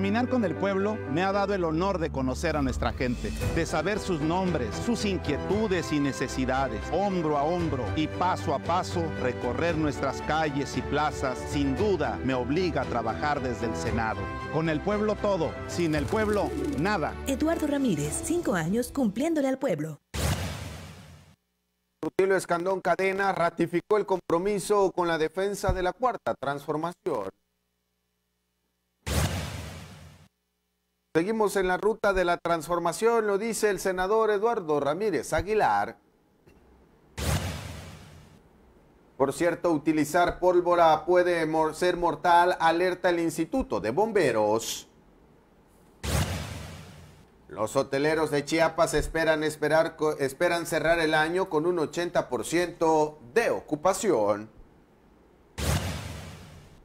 Caminar con el pueblo me ha dado el honor de conocer a nuestra gente, de saber sus nombres, sus inquietudes y necesidades, hombro a hombro y paso a paso recorrer nuestras calles y plazas, sin duda me obliga a trabajar desde el Senado. Con el pueblo todo, sin el pueblo nada. Eduardo Ramírez, cinco años cumpliéndole al pueblo. Rutilio Escandón Cadena ratificó el compromiso con la defensa de la cuarta transformación. Seguimos en la ruta de la transformación, lo dice el senador Eduardo Ramírez Aguilar. Por cierto, utilizar pólvora puede ser mortal, alerta el Instituto de Bomberos. Los hoteleros de Chiapas esperan, esperar, esperan cerrar el año con un 80% de ocupación.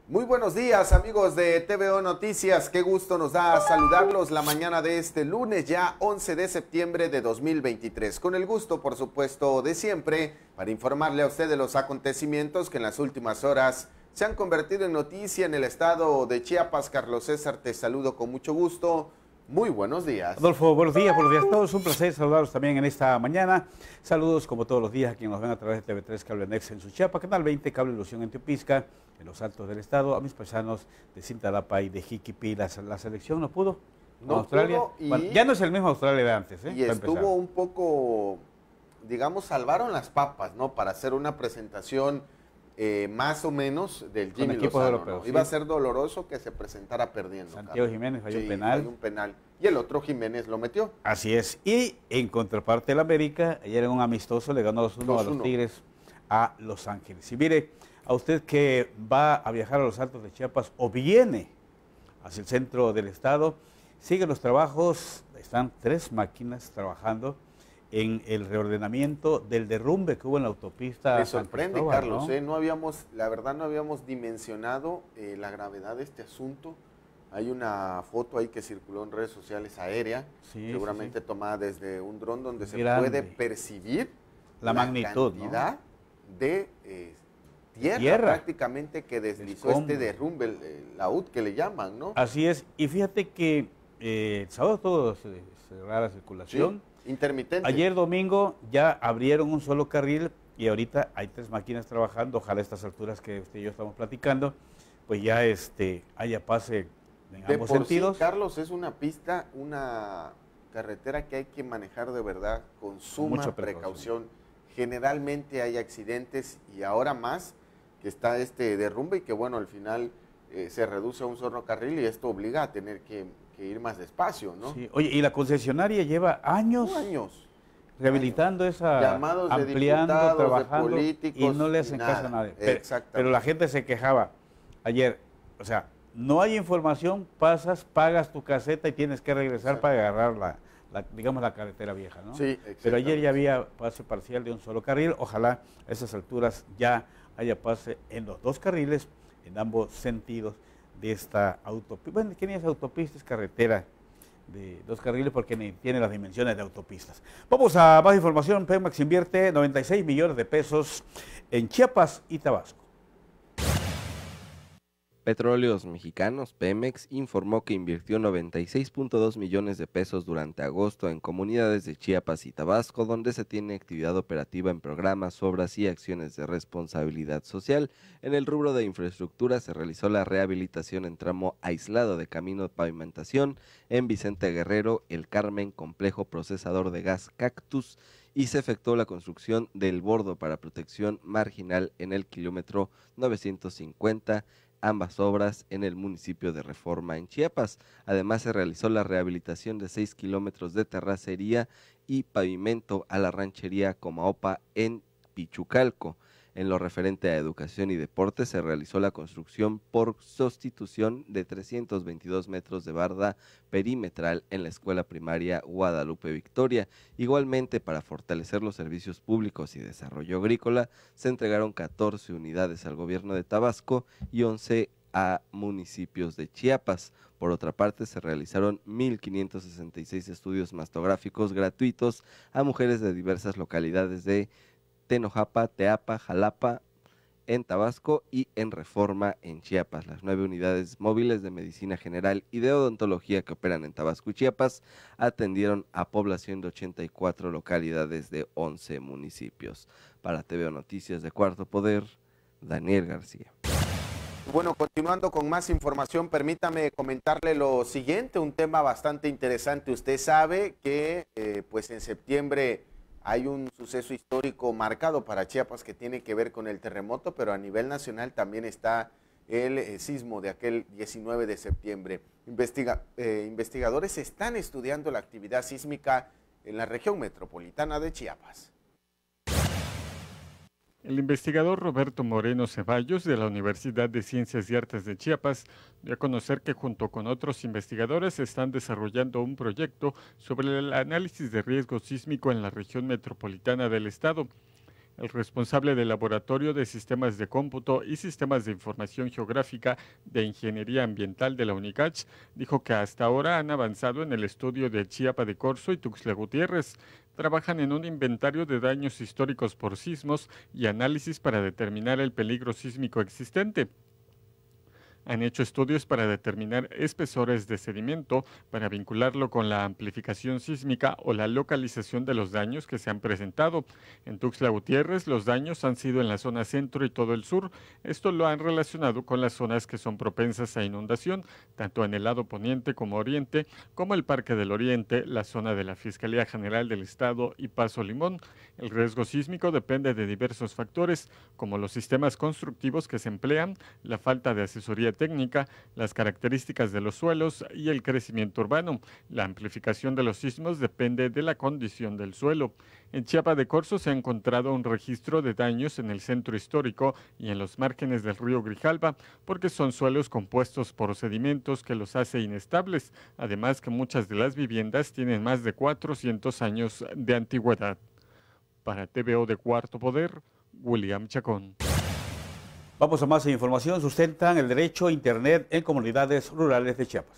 Muy buenos días amigos de TVO Noticias, qué gusto nos da saludarlos la mañana de este lunes ya 11 de septiembre de 2023, con el gusto por supuesto de siempre para informarle a usted de los acontecimientos que en las últimas horas se han convertido en noticia en el estado de Chiapas. Carlos César, te saludo con mucho gusto muy buenos días. Adolfo, buenos días, buenos días a todos. Un placer saludarlos también en esta mañana. Saludos como todos los días a quienes nos ven a través de TV3 Cable Next en Suchiapa, Canal 20, Cable Ilusión en Teopisca, en los Altos del Estado, a mis paisanos de Cintalapa y de Jiquipilas. La, selección no pudo. No Australia. ya no es el mismo Australia de antes. ¿eh? Y estuvo un poco, digamos, salvaron las papas, ¿no? Para hacer una presentación eh, más o menos del Jimmy Iba a ser doloroso que se presentara perdiendo. Santiago Jiménez falló un penal. un penal. Y el otro Jiménez lo metió. Así es. Y en contraparte el América, ayer en un amistoso le ganó 2-1 a los Tigres a Los Ángeles. Y mire, a usted que va a viajar a los Altos de Chiapas o viene hacia el centro del estado, siguen los trabajos, están tres máquinas trabajando en el reordenamiento del derrumbe que hubo en la autopista. Me sorprende, Carlos, ¿no? Eh, habíamos, la verdad no habíamos dimensionado eh, la gravedad de este asunto. Hay una foto ahí que circuló en redes sociales aérea, seguramente tomada desde un dron donde se puede percibir la, magnitud, cantidad de eh, tierra, prácticamente que deslizó este derrumbe, la que le llaman, ¿no? Así es, y fíjate que eh, el sábado todo se cerró la circulación Intermitente. Ayer domingo ya abrieron un solo carril y ahorita hay tres máquinas trabajando. Ojalá estas alturas que usted y yo estamos platicando, pues ya este, haya pase en ambos sentidos. Carlos, es una pista, una carretera que hay que manejar de verdad con suma precaución. Generalmente hay accidentes y ahora más que está este derrumbe y que bueno, al final eh, se reduce a un solo carril y esto obliga a tener que que ir más despacio, ¿no? Sí. Oye, y la concesionaria lleva años. Rehabilitando esa, ampliando, trabajando y no le hacen caso a nadie. Pero, la gente se quejaba ayer, o sea, no hay información, pasas, pagas tu caseta y tienes que regresar para agarrar la, digamos, la carretera vieja, ¿no? Sí, Pero ayer ya había pase parcial de un solo carril, ojalá a esas alturas ya haya pase en los dos carriles, en ambos sentidos de esta autopista. Bueno, ¿quién es autopista? Es carretera de dos carriles porque tiene las dimensiones de autopistas. Vamos a más información. Pemex invierte 96 millones de pesos en Chiapas y Tabasco. Petróleos Mexicanos, Pemex, informó que invirtió 96.2 millones de pesos durante agosto en comunidades de Chiapas y Tabasco, donde se tiene actividad operativa en programas, obras y acciones de responsabilidad social. En el rubro de infraestructura se realizó la rehabilitación en tramo aislado de camino de pavimentación en Vicente Guerrero, El Carmen, complejo procesador de gas Cactus, y se efectuó la construcción del bordo para protección marginal en el kilómetro 950 ambas obras en el municipio de Reforma en Chiapas. Además se realizó la rehabilitación de seis kilómetros de terracería y pavimento a la ranchería Comaopa en Pichucalco. En lo referente a educación y deporte, se realizó la construcción por sustitución de 322 metros de barda perimetral en la escuela primaria Guadalupe Victoria. Igualmente, para fortalecer los servicios públicos y desarrollo agrícola, se entregaron 14 unidades al gobierno de Tabasco y 11 a municipios de Chiapas. Por otra parte, se realizaron 1.566 estudios mastográficos gratuitos a mujeres de diversas localidades de Tenojapa, Teapa, Jalapa, en Tabasco y en Reforma en Chiapas. Las nueve unidades móviles de medicina general y de odontología que operan en Tabasco y Chiapas atendieron a población de 84 localidades de 11 municipios. Para TV Noticias de Cuarto Poder, Daniel García. Bueno, continuando con más información, permítame comentarle lo siguiente, un tema bastante interesante. Usted sabe que eh, pues en septiembre hay un suceso histórico marcado para Chiapas que tiene que ver con el terremoto, pero a nivel nacional también está el eh, sismo de aquel 19 de septiembre. Eh, investigadores están estudiando la actividad sísmica en la región metropolitana de Chiapas. El investigador Roberto Moreno Ceballos de la Universidad de Ciencias y Artes de Chiapas dio a conocer que junto con otros investigadores están desarrollando un proyecto sobre el análisis de riesgo sísmico en la región metropolitana del estado. El responsable del Laboratorio de Sistemas de Cómputo y Sistemas de Información Geográfica de Ingeniería Ambiental de la UNICACH dijo que hasta ahora han avanzado en el estudio de Chiapa de Corzo y Tuxtla Gutiérrez, trabajan en un inventario de daños históricos por sismos y análisis para determinar el peligro sísmico existente han hecho estudios para determinar espesores de sedimento para vincularlo con la amplificación sísmica o la localización de los daños que se han presentado. En Tuxtla Gutiérrez los daños han sido en la zona centro y todo el sur. Esto lo han relacionado con las zonas que son propensas a inundación, tanto en el lado poniente como oriente, como el Parque del Oriente, la zona de la Fiscalía General del Estado y Paso Limón. El riesgo sísmico depende de diversos factores, como los sistemas constructivos que se emplean, la falta de asesoría técnica, las características de los suelos y el crecimiento urbano. La amplificación de los sismos depende de la condición del suelo. En Chiapa de Corzo se ha encontrado un registro de daños en el centro histórico y en los márgenes del río Grijalva porque son suelos compuestos por sedimentos que los hace inestables, además que muchas de las viviendas tienen más de 400 años de antigüedad. Para TVO de Cuarto Poder, William Chacón. Vamos a más información. Sustentan el derecho a Internet en comunidades rurales de Chiapas.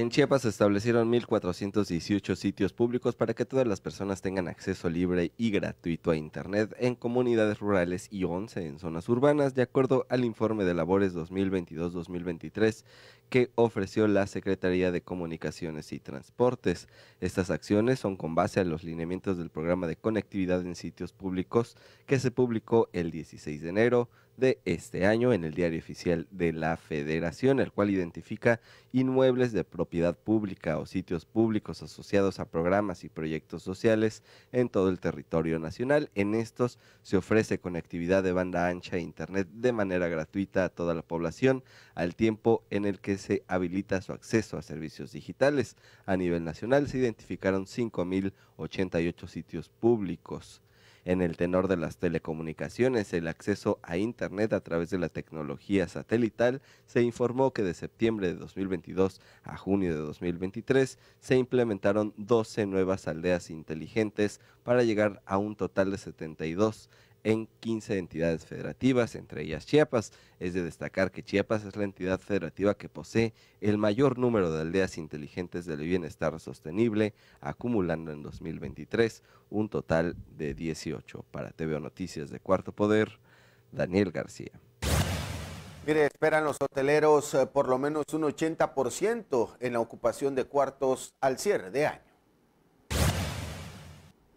En Chiapas se establecieron 1.418 sitios públicos para que todas las personas tengan acceso libre y gratuito a Internet en comunidades rurales y 11 en zonas urbanas, de acuerdo al informe de labores 2022-2023 que ofreció la Secretaría de Comunicaciones y Transportes. Estas acciones son con base a los lineamientos del programa de conectividad en sitios públicos que se publicó el 16 de enero de este año en el Diario Oficial de la Federación, el cual identifica inmuebles de propiedad pública o sitios públicos asociados a programas y proyectos sociales en todo el territorio nacional. En estos se ofrece conectividad de banda ancha e internet de manera gratuita a toda la población al tiempo en el que se habilita su acceso a servicios digitales. A nivel nacional se identificaron 5.088 sitios públicos en el tenor de las telecomunicaciones, el acceso a Internet a través de la tecnología satelital, se informó que de septiembre de 2022 a junio de 2023 se implementaron 12 nuevas aldeas inteligentes para llegar a un total de 72 en 15 entidades federativas, entre ellas Chiapas. Es de destacar que Chiapas es la entidad federativa que posee el mayor número de aldeas inteligentes del bienestar sostenible, acumulando en 2023 un total de 18. Para TVO Noticias de Cuarto Poder, Daniel García. Mire, esperan los hoteleros eh, por lo menos un 80% en la ocupación de cuartos al cierre de año.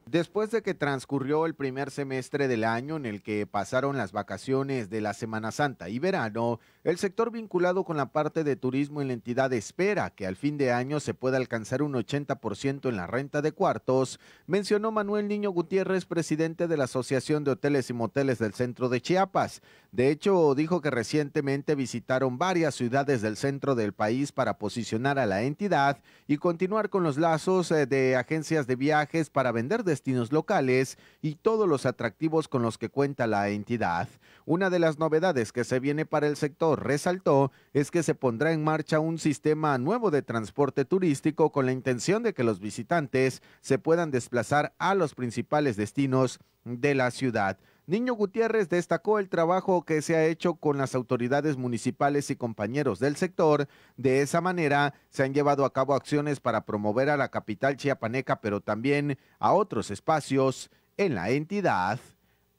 Después de que transcurrió el primer semestre del año en el que pasaron las vacaciones de la Semana Santa y verano, el sector vinculado con la parte de turismo en la entidad espera que al fin de año se pueda alcanzar un 80% en la renta de cuartos, mencionó Manuel Niño Gutiérrez, presidente de la Asociación de Hoteles y Moteles del Centro de Chiapas. De hecho, dijo que recientemente visitaron varias ciudades del centro del país para posicionar a la entidad y continuar con los lazos eh, de agencias de viajes para vender de destinos locales y todos los atractivos con los que cuenta la entidad. Una de las novedades que se viene para el sector, resaltó, es que se pondrá en marcha un sistema nuevo de transporte turístico con la intención de que los visitantes se puedan desplazar a los principales destinos de la ciudad. Niño Gutiérrez destacó el trabajo que se ha hecho con las autoridades municipales y compañeros del sector. De esa manera se han llevado a cabo acciones para promover a la capital chiapaneca, pero también a otros espacios en la entidad.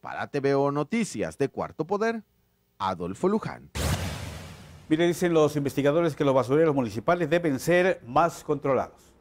Para TVO Noticias de Cuarto Poder, Adolfo Luján. Mire, dicen los investigadores que los basureros municipales deben ser más controlados.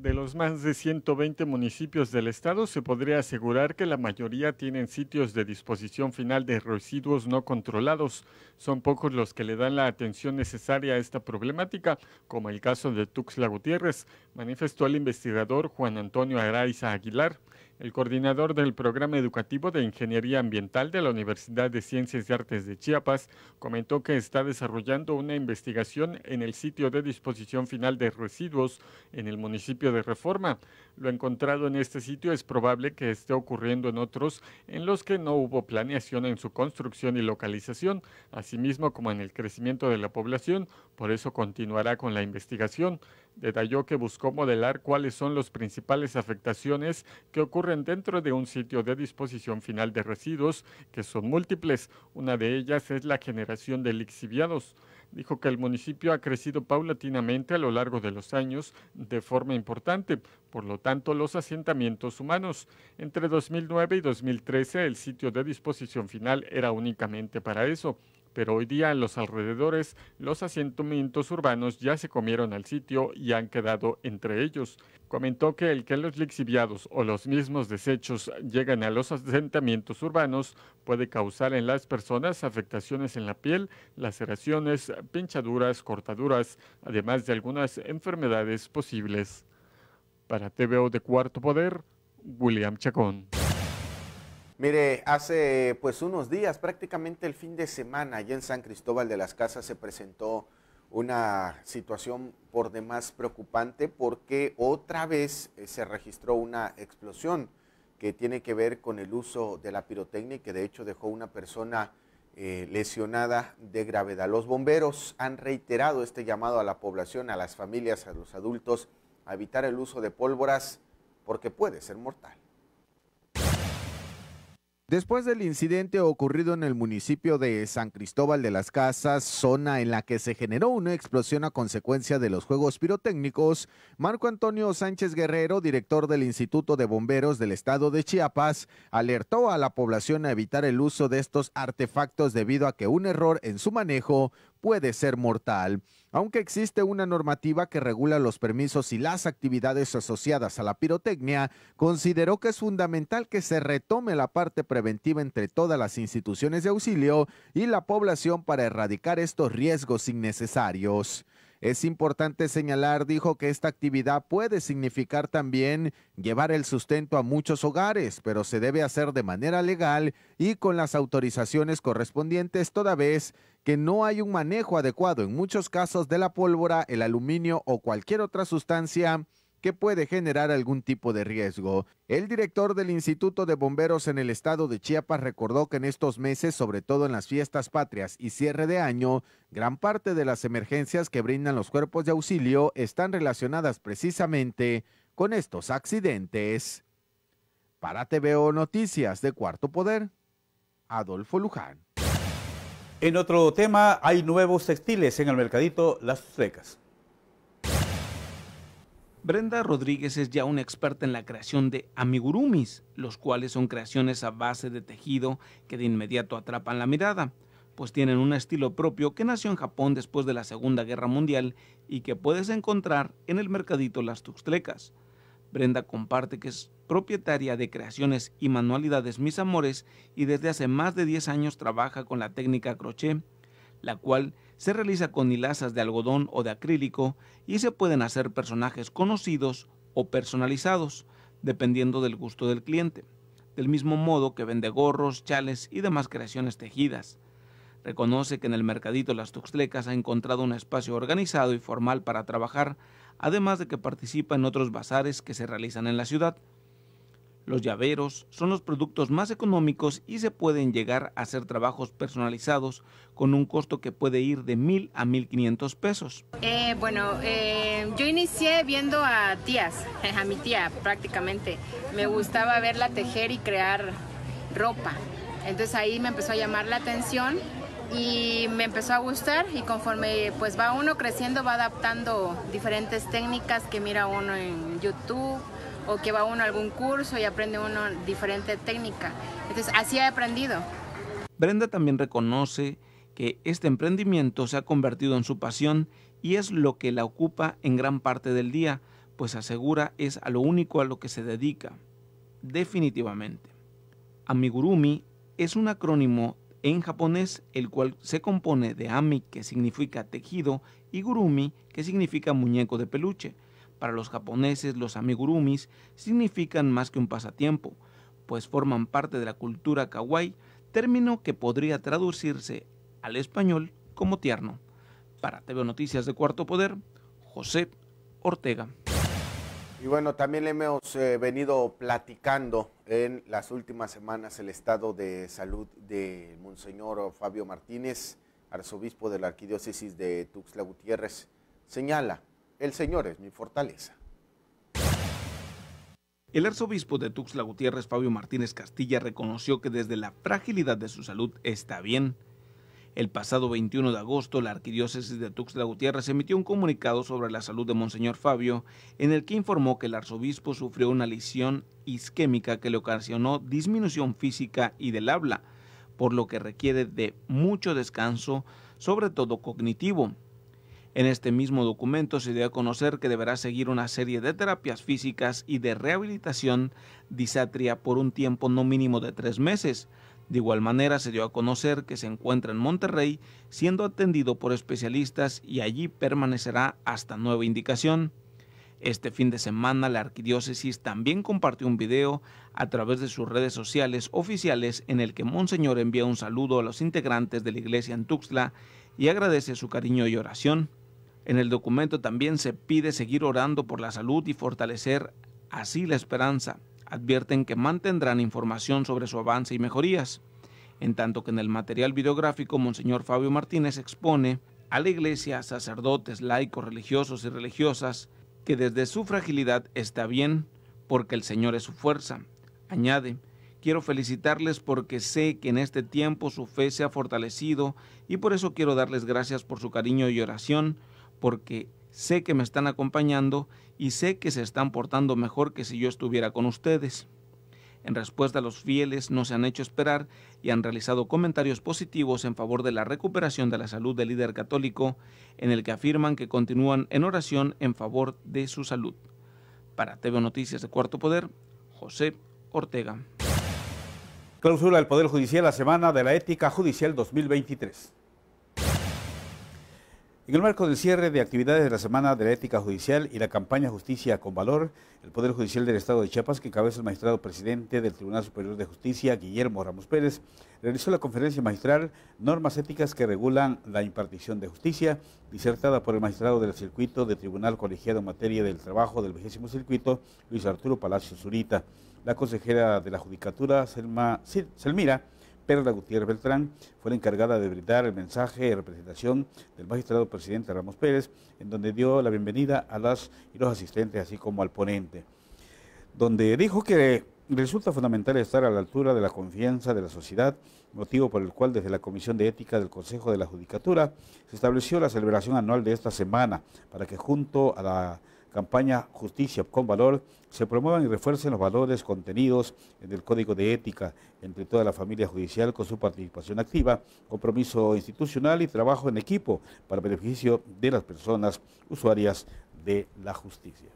De los más de 120 municipios del estado, se podría asegurar que la mayoría tienen sitios de disposición final de residuos no controlados. Son pocos los que le dan la atención necesaria a esta problemática, como el caso de Tuxtla Gutiérrez, manifestó el investigador Juan Antonio Araiza Aguilar. El coordinador del programa educativo de Ingeniería Ambiental de la Universidad de Ciencias y Artes de Chiapas comentó que está desarrollando una investigación en el sitio de disposición final de residuos en el municipio de Reforma. Lo encontrado en este sitio es probable que esté ocurriendo en otros en los que no hubo planeación en su construcción y localización, así mismo como en el crecimiento de la población, por eso continuará con la investigación. Detalló que buscó modelar cuáles son las principales afectaciones que ocurren dentro de un sitio de disposición final de residuos, que son múltiples. Una de ellas es la generación de lixiviados. Dijo que el municipio ha crecido paulatinamente a lo largo de los años de forma importante, por lo tanto los asentamientos humanos. Entre 2009 y 2013 el sitio de disposición final era únicamente para eso pero hoy día en los alrededores los asentamientos urbanos ya se comieron al sitio y han quedado entre ellos. Comentó que el que los lixiviados o los mismos desechos llegan a los asentamientos urbanos puede causar en las personas afectaciones en la piel, laceraciones, pinchaduras, cortaduras, además de algunas enfermedades posibles. Para TVO de Cuarto Poder, William Chacón. Mire, hace pues unos días, prácticamente el fin de semana, allá en San Cristóbal de las Casas se presentó una situación por demás preocupante porque otra vez eh, se registró una explosión que tiene que ver con el uso de la pirotecnia y que de hecho dejó una persona eh, lesionada de gravedad. Los bomberos han reiterado este llamado a la población, a las familias, a los adultos, a evitar el uso de pólvoras porque puede ser mortal. Después del incidente ocurrido en el municipio de San Cristóbal de las Casas, zona en la que se generó una explosión a consecuencia de los juegos pirotécnicos, Marco Antonio Sánchez Guerrero, director del Instituto de Bomberos del Estado de Chiapas, alertó a la población a evitar el uso de estos artefactos debido a que un error en su manejo puede ser mortal. Aunque existe una normativa que regula los permisos y las actividades asociadas a la pirotecnia, consideró que es fundamental que se retome la parte preventiva entre todas las instituciones de auxilio y la población para erradicar estos riesgos innecesarios. Es importante señalar, dijo, que esta actividad puede significar también llevar el sustento a muchos hogares, pero se debe hacer de manera legal y con las autorizaciones correspondientes, toda vez que no hay un manejo adecuado en muchos casos de la pólvora, el aluminio o cualquier otra sustancia que puede generar algún tipo de riesgo. El director del Instituto de Bomberos en el estado de Chiapas recordó que en estos meses, sobre todo en las fiestas patrias y cierre de año, gran parte de las emergencias que brindan los cuerpos de auxilio están relacionadas precisamente con estos accidentes. Para TVO Noticias de Cuarto Poder, Adolfo Luján. En otro tema, hay nuevos textiles en el mercadito Las Secas. Brenda Rodríguez es ya una experta en la creación de amigurumis, los cuales son creaciones a base de tejido que de inmediato atrapan la mirada, pues tienen un estilo propio que nació en Japón después de la Segunda Guerra Mundial y que puedes encontrar en el mercadito Las Tuxtlecas. Brenda comparte que es propietaria de creaciones y manualidades Mis Amores y desde hace más de 10 años trabaja con la técnica crochet, la cual se realiza con hilazas de algodón o de acrílico y se pueden hacer personajes conocidos o personalizados, dependiendo del gusto del cliente, del mismo modo que vende gorros, chales y demás creaciones tejidas. Reconoce que en el mercadito Las Tuxtecas ha encontrado un espacio organizado y formal para trabajar, además de que participa en otros bazares que se realizan en la ciudad. Los llaveros son los productos más económicos y se pueden llegar a hacer trabajos personalizados con un costo que puede ir de mil a mil quinientos pesos. Eh, bueno, eh, yo inicié viendo a tías, a mi tía prácticamente. Me gustaba verla tejer y crear ropa. Entonces ahí me empezó a llamar la atención y me empezó a gustar y conforme pues va uno creciendo va adaptando diferentes técnicas que mira uno en YouTube o que va uno a algún curso y aprende uno diferente técnica. Entonces, así ha aprendido. Brenda también reconoce que este emprendimiento se ha convertido en su pasión y es lo que la ocupa en gran parte del día, pues asegura es a lo único a lo que se dedica. Definitivamente. Amigurumi es un acrónimo en japonés el cual se compone de ami que significa tejido y gurumi que significa muñeco de peluche para los japoneses, los amigurumis significan más que un pasatiempo, pues forman parte de la cultura kawaii, término que podría traducirse al español como tierno. Para TV Noticias de Cuarto Poder, José Ortega. Y bueno, también hemos eh, venido platicando en las últimas semanas el estado de salud de Monseñor Fabio Martínez, arzobispo de la Arquidiócesis de Tuxtla Gutiérrez. Señala el Señor es mi fortaleza. El arzobispo de Tuxtla Gutiérrez, Fabio Martínez Castilla, reconoció que desde la fragilidad de su salud está bien. El pasado 21 de agosto, la arquidiócesis de Tuxtla Gutiérrez emitió un comunicado sobre la salud de Monseñor Fabio, en el que informó que el arzobispo sufrió una lesión isquémica que le ocasionó disminución física y del habla, por lo que requiere de mucho descanso, sobre todo cognitivo. En este mismo documento se dio a conocer que deberá seguir una serie de terapias físicas y de rehabilitación disatria por un tiempo no mínimo de tres meses. De igual manera se dio a conocer que se encuentra en Monterrey siendo atendido por especialistas y allí permanecerá hasta nueva indicación. Este fin de semana la arquidiócesis también compartió un video a través de sus redes sociales oficiales en el que Monseñor envía un saludo a los integrantes de la iglesia en Tuxtla y agradece su cariño y oración. En el documento también se pide seguir orando por la salud y fortalecer así la esperanza. Advierten que mantendrán información sobre su avance y mejorías. En tanto que en el material videográfico, Monseñor Fabio Martínez expone a la iglesia, sacerdotes, laicos, religiosos y religiosas, que desde su fragilidad está bien, porque el Señor es su fuerza. Añade, quiero felicitarles porque sé que en este tiempo su fe se ha fortalecido y por eso quiero darles gracias por su cariño y oración porque sé que me están acompañando y sé que se están portando mejor que si yo estuviera con ustedes. En respuesta, los fieles no se han hecho esperar y han realizado comentarios positivos en favor de la recuperación de la salud del líder católico, en el que afirman que continúan en oración en favor de su salud. Para TV Noticias de Cuarto Poder, José Ortega. Clausura del Poder Judicial la Semana de la Ética Judicial 2023. En el marco del cierre de actividades de la Semana de la Ética Judicial y la campaña Justicia con Valor, el Poder Judicial del Estado de Chiapas, que encabeza el magistrado presidente del Tribunal Superior de Justicia, Guillermo Ramos Pérez, realizó la conferencia magistral Normas Éticas que regulan la impartición de justicia, disertada por el magistrado del circuito de Tribunal Colegiado en Materia del Trabajo del vigésimo circuito, Luis Arturo Palacio Zurita, la consejera de la Judicatura, Selma Selmira, Perla Gutiérrez Beltrán fue la encargada de brindar el mensaje de representación del magistrado presidente Ramos Pérez, en donde dio la bienvenida a las y los asistentes, así como al ponente, donde dijo que resulta fundamental estar a la altura de la confianza de la sociedad, motivo por el cual desde la Comisión de Ética del Consejo de la Judicatura se estableció la celebración anual de esta semana para que junto a la campaña Justicia con Valor, se promuevan y refuercen los valores contenidos en el Código de Ética entre toda la familia judicial con su participación activa, compromiso institucional y trabajo en equipo para beneficio de las personas usuarias de la justicia.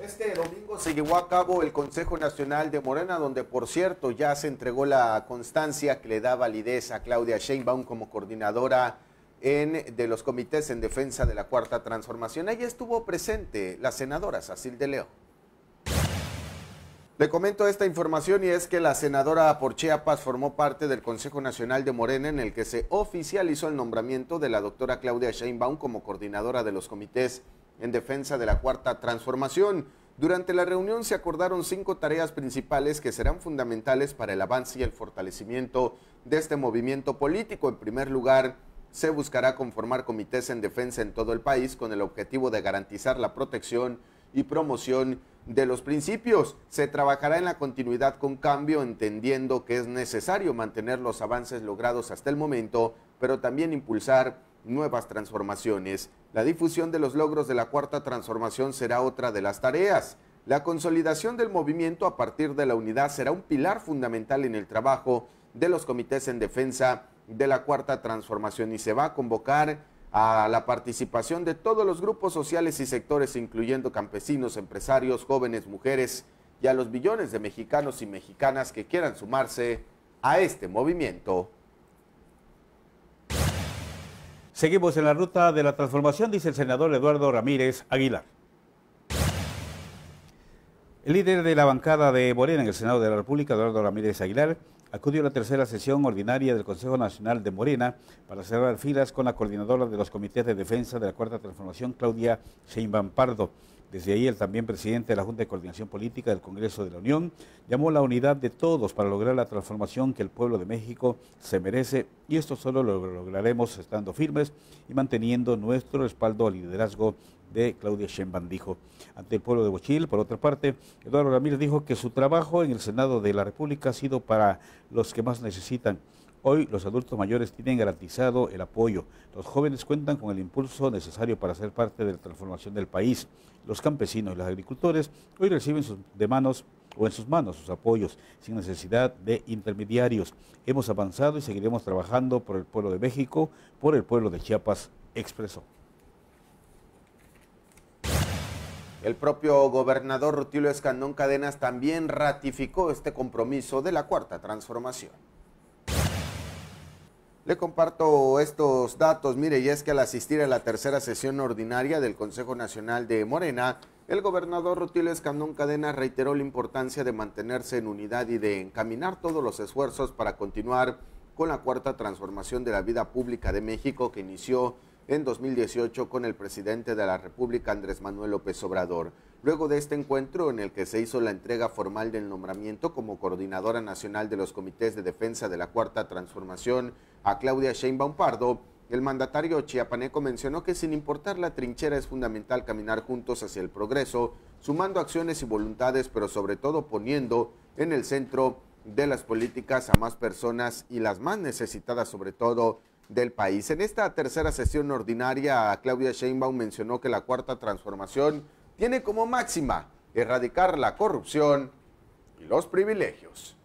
Este domingo se llevó a cabo el Consejo Nacional de Morena, donde por cierto ya se entregó la constancia que le da validez a Claudia Sheinbaum como coordinadora en, de los comités en defensa de la Cuarta Transformación. Ahí estuvo presente la senadora Cecil de Leo. Le comento esta información y es que la senadora por Chiapas formó parte del Consejo Nacional de Morena en el que se oficializó el nombramiento de la doctora Claudia Sheinbaum como coordinadora de los comités en defensa de la Cuarta Transformación. Durante la reunión se acordaron cinco tareas principales que serán fundamentales para el avance y el fortalecimiento de este movimiento político. En primer lugar, se buscará conformar comités en defensa en todo el país con el objetivo de garantizar la protección y promoción de los principios. Se trabajará en la continuidad con cambio, entendiendo que es necesario mantener los avances logrados hasta el momento, pero también impulsar nuevas transformaciones. La difusión de los logros de la cuarta transformación será otra de las tareas. La consolidación del movimiento a partir de la unidad será un pilar fundamental en el trabajo de los comités en defensa de la Cuarta Transformación y se va a convocar a la participación de todos los grupos sociales y sectores, incluyendo campesinos, empresarios, jóvenes, mujeres y a los billones de mexicanos y mexicanas que quieran sumarse a este movimiento. Seguimos en la ruta de la transformación, dice el senador Eduardo Ramírez Aguilar. El líder de la bancada de Morena en el Senado de la República, Eduardo Ramírez Aguilar, acudió a la tercera sesión ordinaria del Consejo Nacional de Morena para cerrar filas con la coordinadora de los comités de defensa de la Cuarta Transformación, Claudia Sheinbaum Pardo. Desde ahí, el también presidente de la Junta de Coordinación Política del Congreso de la Unión llamó a la unidad de todos para lograr la transformación que el pueblo de México se merece y esto solo lo lograremos estando firmes y manteniendo nuestro respaldo al liderazgo de Claudia Sheinbaum, dijo ante el pueblo de Bochil. Por otra parte, Eduardo Ramírez dijo que su trabajo en el Senado de la República ha sido para los que más necesitan. Hoy los adultos mayores tienen garantizado el apoyo. Los jóvenes cuentan con el impulso necesario para ser parte de la transformación del país. Los campesinos y los agricultores hoy reciben sus, de manos o en sus manos sus apoyos, sin necesidad de intermediarios. Hemos avanzado y seguiremos trabajando por el pueblo de México, por el pueblo de Chiapas, expresó. El propio gobernador Rutilio Escandón Cadenas también ratificó este compromiso de la cuarta transformación. Le comparto estos datos, mire, y es que al asistir a la tercera sesión ordinaria del Consejo Nacional de Morena, el gobernador Rutilio Escandón Cadenas reiteró la importancia de mantenerse en unidad y de encaminar todos los esfuerzos para continuar con la cuarta transformación de la vida pública de México que inició en 2018 con el presidente de la República, Andrés Manuel López Obrador. Luego de este encuentro, en el que se hizo la entrega formal del nombramiento como coordinadora nacional de los comités de defensa de la Cuarta Transformación a Claudia Sheinbaum Pardo, el mandatario chiapaneco mencionó que sin importar la trinchera es fundamental caminar juntos hacia el progreso, sumando acciones y voluntades, pero sobre todo poniendo en el centro de las políticas a más personas y las más necesitadas, sobre todo del país. En esta tercera sesión ordinaria, Claudia Sheinbaum mencionó que la cuarta transformación tiene como máxima erradicar la corrupción y los privilegios.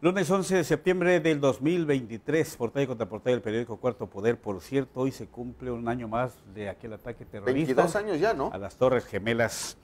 Lunes 11 de septiembre del 2023, portada y contraportada del periódico Cuarto Poder. Por cierto, hoy se cumple un año más de aquel ataque terrorista. 22 años ya, ¿no? A las Torres Gemelas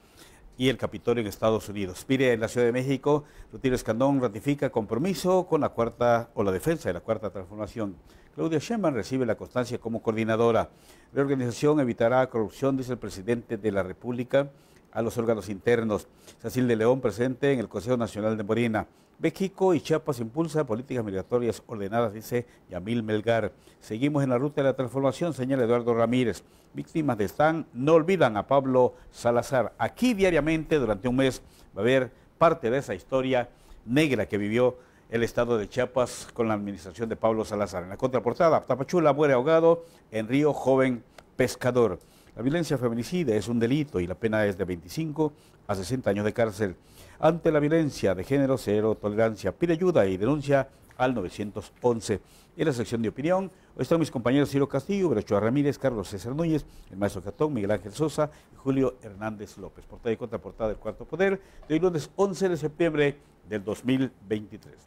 y el Capitolio en Estados Unidos. Pire en la Ciudad de México, Rutilio Escandón ratifica compromiso con la cuarta o la defensa de la cuarta transformación. Claudia Sheinbaum recibe la constancia como coordinadora. organización evitará corrupción, dice el presidente de la República a los órganos internos. Cecil de León presente en el Consejo Nacional de Morina. México y Chiapas impulsa políticas migratorias ordenadas, dice Yamil Melgar. Seguimos en la ruta de la transformación, señala Eduardo Ramírez. Víctimas de Stan no olvidan a Pablo Salazar. Aquí diariamente durante un mes va a haber parte de esa historia negra que vivió el estado de Chiapas con la administración de Pablo Salazar. En la contraportada, Tapachula muere ahogado en Río Joven Pescador. La violencia feminicida es un delito y la pena es de 25 a 60 años de cárcel. Ante la violencia de género, cero tolerancia. Pide ayuda y denuncia al 911. En la sección de opinión, hoy están mis compañeros Ciro Castillo, Brechoa Ramírez, Carlos César Núñez, el maestro Catón, Miguel Ángel Sosa y Julio Hernández López. Portada y contraportada del Cuarto Poder, de hoy lunes 11 de septiembre del 2023.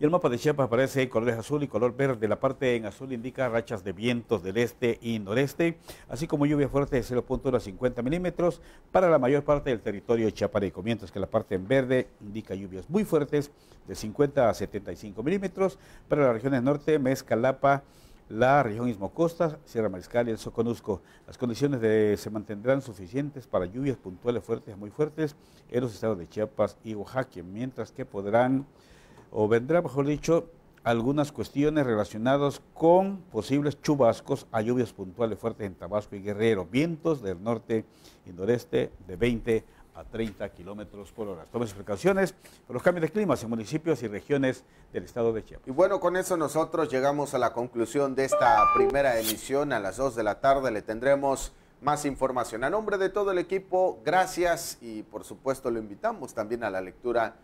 Y el mapa de Chiapas aparece en colores azul y color verde. La parte en azul indica rachas de vientos del este y noreste, así como lluvia fuerte de 0.1 a 50 milímetros para la mayor parte del territorio chapareco, mientras que la parte en verde indica lluvias muy fuertes de 50 a 75 milímetros para las regiones norte, Mezcalapa, la región Istmo Costa, Sierra Mariscal y el Soconusco. Las condiciones de, se mantendrán suficientes para lluvias puntuales fuertes, muy fuertes, en los estados de Chiapas y Oaxaca, mientras que podrán o vendrá, mejor dicho, algunas cuestiones relacionadas con posibles chubascos a lluvias puntuales fuertes en Tabasco y Guerrero, vientos del norte y noreste de 20 a 30 kilómetros por hora. Tomen sus precauciones por los cambios de climas en municipios y regiones del estado de Chiapas. Y bueno, con eso nosotros llegamos a la conclusión de esta primera emisión. A las 2 de la tarde le tendremos más información. A nombre de todo el equipo, gracias y por supuesto lo invitamos también a la lectura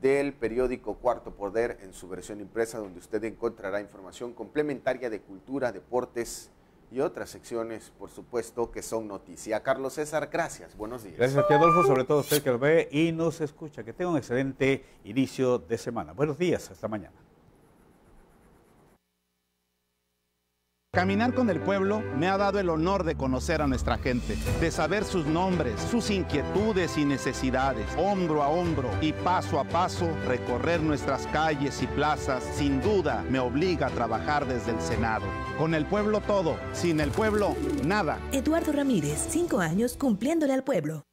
del periódico Cuarto Poder en su versión impresa, donde usted encontrará información complementaria de cultura, deportes y otras secciones, por supuesto, que son noticia. Carlos César, gracias, buenos días. Gracias a ti, Adolfo, sobre todo a usted que lo ve y nos escucha. Que tenga un excelente inicio de semana. Buenos días, hasta mañana. Caminar con el pueblo me ha dado el honor de conocer a nuestra gente, de saber sus nombres, sus inquietudes y necesidades, hombro a hombro y paso a paso recorrer nuestras calles y plazas, sin duda me obliga a trabajar desde el Senado. Con el pueblo todo, sin el pueblo nada. Eduardo Ramírez, cinco años cumpliéndole al pueblo.